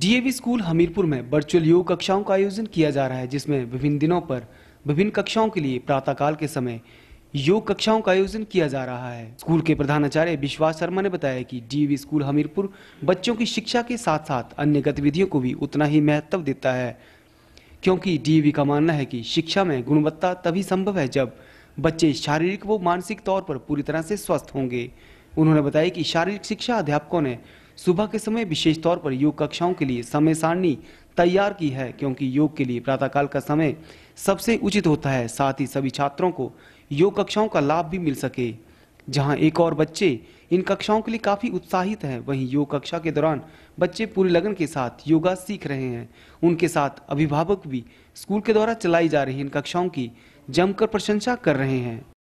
DAV school Hamirpur में virtual योग कक्षाओं का आयोजन किया जा रहा है जिसमें विभिन्न दिनों पर विभिन्न कक्षाओं के लिए प्रातःकाल के समय योग कक्षाओं का आयोजन किया जा रहा है स्कूल के प्रधानाचार्य विश्वास शर्मा ने बताया कि डीएवी स्कूल हमीरपुर बच्चों की शिक्षा के साथ साथ अन्य गतिविधियों को भी उतना ही महत्व देता है क्योंकि डीएवी का मानना है कि शिक्षा में गुणवत्ता तभी संभव है जब बच्चे शारीरिक व मानसिक तौर पर पूरी तरह से स्वस्थ होंगे उन्होंने बताया कि शारीरिक शिक्षा अध्यापकों ने सुबह के समय विशेष तौर पर योग कक्षाओं के लिए समय सारणी तैयार की है क्योंकि योग के लिए प्रातःकाल का समय सबसे उचित होता है साथ ही सभी छात्रों को योग कक्षाओं का लाभ भी मिल सके जहां एक और बच्चे इन कक्षाओं के लिए काफ़ी उत्साहित हैं वहीं योग कक्षा के दौरान बच्चे पूरी लगन के साथ योगा सीख रहे हैं उनके साथ अभिभावक भी स्कूल के द्वारा चलाई जा रही इन कक्षाओं की जमकर प्रशंसा कर रहे हैं